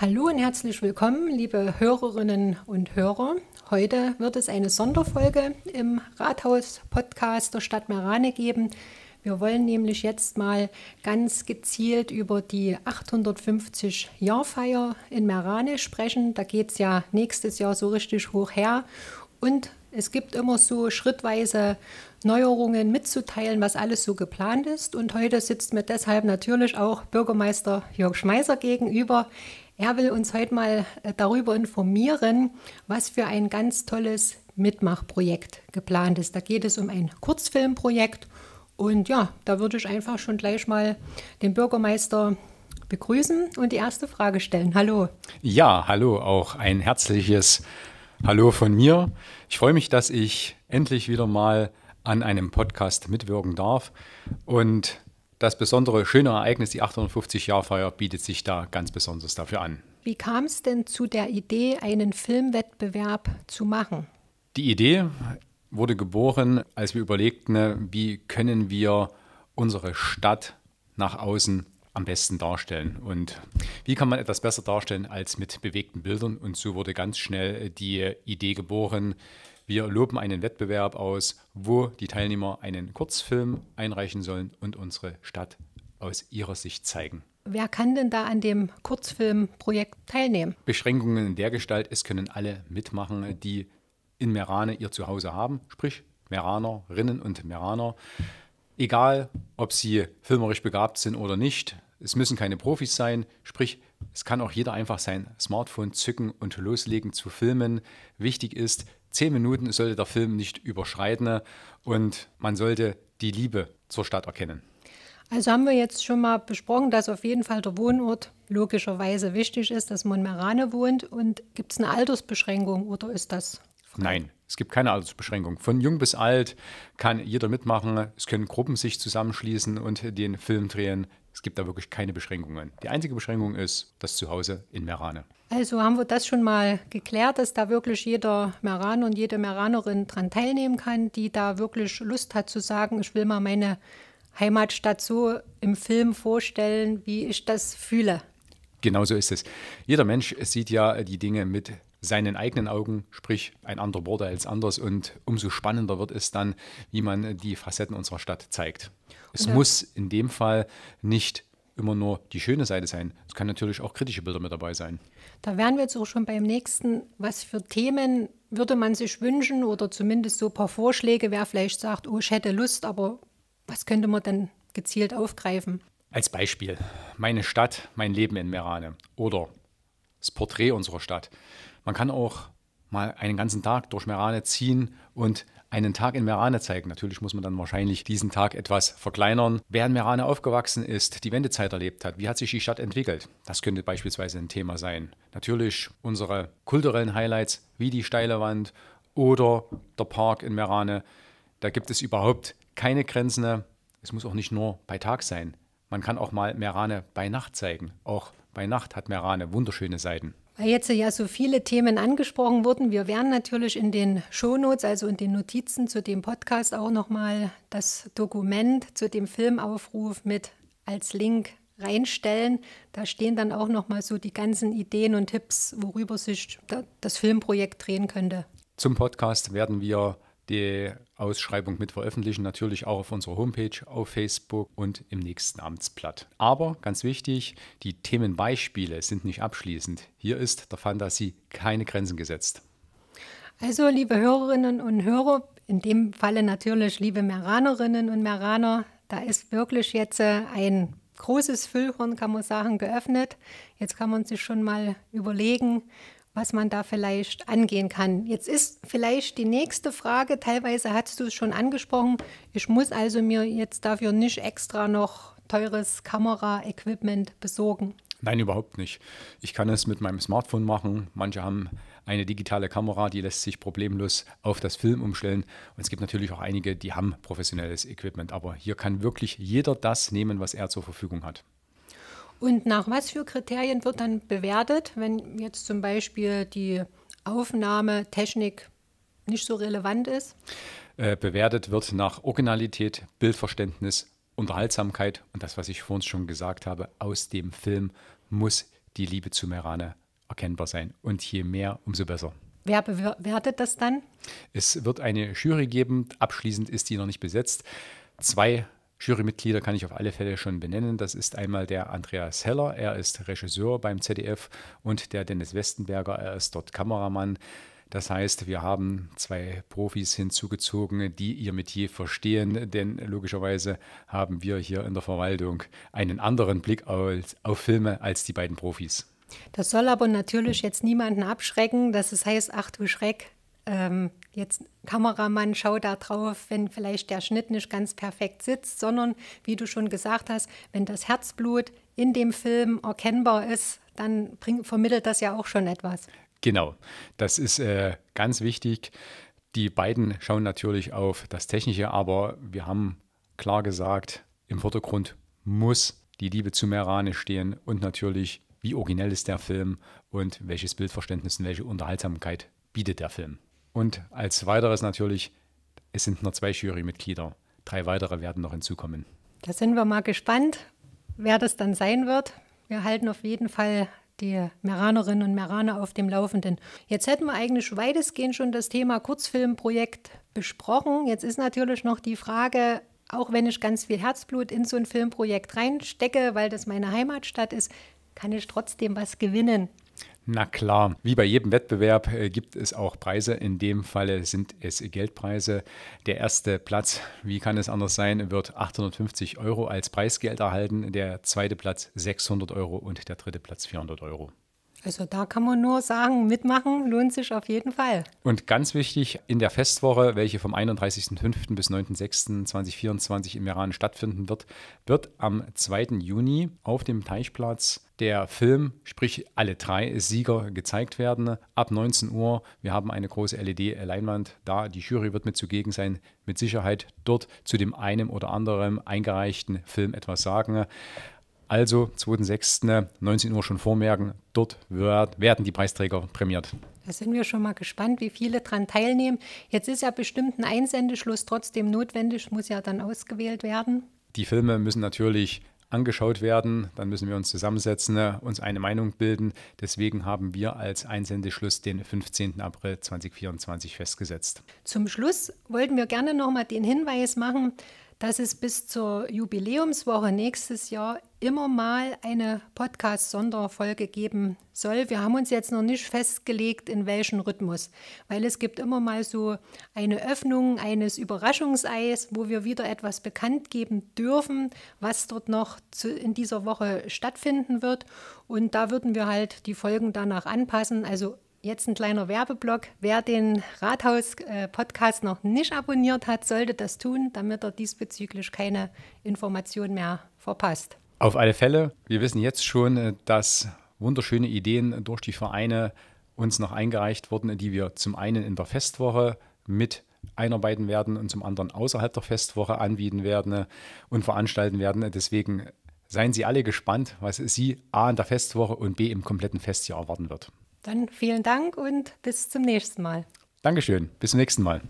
Hallo und herzlich willkommen, liebe Hörerinnen und Hörer. Heute wird es eine Sonderfolge im Rathaus-Podcast der Stadt Merane geben. Wir wollen nämlich jetzt mal ganz gezielt über die 850-Jahrfeier in Merane sprechen. Da geht es ja nächstes Jahr so richtig hoch her. Und es gibt immer so schrittweise Neuerungen mitzuteilen, was alles so geplant ist. Und heute sitzt mir deshalb natürlich auch Bürgermeister Jörg Schmeißer gegenüber. Er will uns heute mal äh, darüber informieren, was für ein ganz tolles Mitmachprojekt geplant ist. Da geht es um ein Kurzfilmprojekt und ja, da würde ich einfach schon gleich mal den Bürgermeister begrüßen und die erste Frage stellen. Hallo. Ja, hallo, auch ein herzliches Hallo von mir. Ich freue mich, dass ich endlich wieder mal an einem Podcast mitwirken darf und das besondere, schöne Ereignis, die 850-Jahr-Feier, bietet sich da ganz besonders dafür an. Wie kam es denn zu der Idee, einen Filmwettbewerb zu machen? Die Idee wurde geboren, als wir überlegten, ne, wie können wir unsere Stadt nach außen am besten darstellen und wie kann man etwas besser darstellen als mit bewegten Bildern und so wurde ganz schnell die Idee geboren, wir loben einen Wettbewerb aus, wo die Teilnehmer einen Kurzfilm einreichen sollen und unsere Stadt aus ihrer Sicht zeigen. Wer kann denn da an dem Kurzfilmprojekt teilnehmen? Beschränkungen in der Gestalt, es können alle mitmachen, die in Merane ihr Zuhause haben, sprich Meranerinnen und Meraner. Egal, ob sie filmerisch begabt sind oder nicht, es müssen keine Profis sein, sprich es kann auch jeder einfach sein Smartphone zücken und loslegen zu filmen. Wichtig ist, Zehn Minuten sollte der Film nicht überschreiten ne? und man sollte die Liebe zur Stadt erkennen. Also haben wir jetzt schon mal besprochen, dass auf jeden Fall der Wohnort logischerweise wichtig ist, dass man in Merane wohnt. Und gibt es eine Altersbeschränkung oder ist das frei? Nein, es gibt keine Altersbeschränkung. Von jung bis alt kann jeder mitmachen. Es können Gruppen sich zusammenschließen und den Film drehen. Es gibt da wirklich keine Beschränkungen. Die einzige Beschränkung ist das Zuhause in Merane. Also haben wir das schon mal geklärt, dass da wirklich jeder Meraner und jede Meranerin dran teilnehmen kann, die da wirklich Lust hat zu sagen, ich will mal meine Heimatstadt so im Film vorstellen, wie ich das fühle. Genau so ist es. Jeder Mensch sieht ja die Dinge mit seinen eigenen Augen, sprich ein anderer Border als anders und umso spannender wird es dann, wie man die Facetten unserer Stadt zeigt. Es muss in dem Fall nicht immer nur die schöne Seite sein. Es kann natürlich auch kritische Bilder mit dabei sein. Da wären wir jetzt auch schon beim nächsten. Was für Themen würde man sich wünschen oder zumindest so ein paar Vorschläge, wer vielleicht sagt, oh, ich hätte Lust, aber was könnte man denn gezielt aufgreifen? Als Beispiel, meine Stadt, mein Leben in Merane oder das Porträt unserer Stadt. Man kann auch mal einen ganzen Tag durch Merane ziehen und einen Tag in Merane zeigen. Natürlich muss man dann wahrscheinlich diesen Tag etwas verkleinern. Wer in Merane aufgewachsen ist, die Wendezeit erlebt hat, wie hat sich die Stadt entwickelt? Das könnte beispielsweise ein Thema sein. Natürlich unsere kulturellen Highlights wie die steile Wand oder der Park in Merane. Da gibt es überhaupt keine Grenzen. Es muss auch nicht nur bei Tag sein. Man kann auch mal Merane bei Nacht zeigen. Auch bei Nacht hat Merane wunderschöne Seiten. Weil jetzt ja so viele Themen angesprochen wurden, wir werden natürlich in den Shownotes, also in den Notizen zu dem Podcast auch nochmal das Dokument zu dem Filmaufruf mit als Link reinstellen. Da stehen dann auch nochmal so die ganzen Ideen und Tipps, worüber sich das Filmprojekt drehen könnte. Zum Podcast werden wir die Ausschreibung mit veröffentlichen, natürlich auch auf unserer Homepage, auf Facebook und im nächsten Amtsblatt. Aber ganz wichtig, die Themenbeispiele sind nicht abschließend. Hier ist der Fantasie keine Grenzen gesetzt. Also, liebe Hörerinnen und Hörer, in dem Falle natürlich liebe Meranerinnen und Meraner, da ist wirklich jetzt äh, ein großes Füllhorn, kann man sagen, geöffnet. Jetzt kann man sich schon mal überlegen, was man da vielleicht angehen kann. Jetzt ist vielleicht die nächste Frage, teilweise hast du es schon angesprochen, ich muss also mir jetzt dafür nicht extra noch teures Kamera-Equipment besorgen. Nein, überhaupt nicht. Ich kann es mit meinem Smartphone machen. Manche haben eine digitale Kamera, die lässt sich problemlos auf das Film umstellen. Und es gibt natürlich auch einige, die haben professionelles Equipment. Aber hier kann wirklich jeder das nehmen, was er zur Verfügung hat. Und nach was für Kriterien wird dann bewertet, wenn jetzt zum Beispiel die Aufnahmetechnik nicht so relevant ist? Äh, bewertet wird nach Originalität, Bildverständnis, Unterhaltsamkeit und das, was ich vorhin schon gesagt habe, aus dem Film muss die Liebe zu Merane erkennbar sein. Und je mehr, umso besser. Wer bewertet das dann? Es wird eine Jury geben. Abschließend ist die noch nicht besetzt. Zwei Jurymitglieder kann ich auf alle Fälle schon benennen. Das ist einmal der Andreas Heller, er ist Regisseur beim ZDF und der Dennis Westenberger, er ist dort Kameramann. Das heißt, wir haben zwei Profis hinzugezogen, die ihr Metier verstehen, denn logischerweise haben wir hier in der Verwaltung einen anderen Blick auf, auf Filme als die beiden Profis. Das soll aber natürlich jetzt niemanden abschrecken, dass es heißt, ach du Schreck, ähm, jetzt Kameramann, schau da drauf, wenn vielleicht der Schnitt nicht ganz perfekt sitzt, sondern wie du schon gesagt hast, wenn das Herzblut in dem Film erkennbar ist, dann bring, vermittelt das ja auch schon etwas. Genau, das ist äh, ganz wichtig. Die beiden schauen natürlich auf das Technische, aber wir haben klar gesagt, im Vordergrund muss die Liebe zu Merane stehen und natürlich, wie originell ist der Film und welches Bildverständnis und welche Unterhaltsamkeit bietet der Film. Und als weiteres natürlich, es sind nur zwei Jurymitglieder. Drei weitere werden noch hinzukommen. Da sind wir mal gespannt, wer das dann sein wird. Wir halten auf jeden Fall die Meranerinnen und Meraner auf dem Laufenden. Jetzt hätten wir eigentlich weitestgehend schon das Thema Kurzfilmprojekt besprochen. Jetzt ist natürlich noch die Frage, auch wenn ich ganz viel Herzblut in so ein Filmprojekt reinstecke, weil das meine Heimatstadt ist, kann ich trotzdem was gewinnen. Na klar, wie bei jedem Wettbewerb äh, gibt es auch Preise. In dem Falle sind es Geldpreise. Der erste Platz, wie kann es anders sein, wird 850 Euro als Preisgeld erhalten, der zweite Platz 600 Euro und der dritte Platz 400 Euro. Also da kann man nur sagen, mitmachen lohnt sich auf jeden Fall. Und ganz wichtig, in der Festwoche, welche vom 31.05. bis 9.06.2024 im Iran stattfinden wird, wird am 2. Juni auf dem Teichplatz der Film, sprich alle drei Sieger gezeigt werden. Ab 19 Uhr, wir haben eine große LED-Leinwand da, die Jury wird mit zugegen sein, mit Sicherheit dort zu dem einem oder anderen eingereichten Film etwas sagen. Also 2.6.19 Uhr schon vormerken. Dort wird, werden die Preisträger prämiert. Da sind wir schon mal gespannt, wie viele daran teilnehmen. Jetzt ist ja bestimmt ein Einsendeschluss trotzdem notwendig, muss ja dann ausgewählt werden. Die Filme müssen natürlich angeschaut werden, dann müssen wir uns zusammensetzen, uns eine Meinung bilden. Deswegen haben wir als Einsendeschluss den 15. April 2024 festgesetzt. Zum Schluss wollten wir gerne nochmal den Hinweis machen, dass es bis zur Jubiläumswoche nächstes Jahr immer mal eine Podcast-Sonderfolge geben soll. Wir haben uns jetzt noch nicht festgelegt, in welchem Rhythmus, weil es gibt immer mal so eine Öffnung eines Überraschungseis, wo wir wieder etwas bekannt geben dürfen, was dort noch zu, in dieser Woche stattfinden wird. Und da würden wir halt die Folgen danach anpassen. Also Jetzt ein kleiner Werbeblock. Wer den Rathaus-Podcast äh, noch nicht abonniert hat, sollte das tun, damit er diesbezüglich keine Informationen mehr verpasst. Auf alle Fälle. Wir wissen jetzt schon, äh, dass wunderschöne Ideen durch die Vereine uns noch eingereicht wurden, die wir zum einen in der Festwoche mit einarbeiten werden und zum anderen außerhalb der Festwoche anbieten werden äh, und veranstalten werden. Deswegen seien Sie alle gespannt, was Sie A in der Festwoche und B im kompletten Festjahr erwarten wird. Dann vielen Dank und bis zum nächsten Mal. Dankeschön. Bis zum nächsten Mal.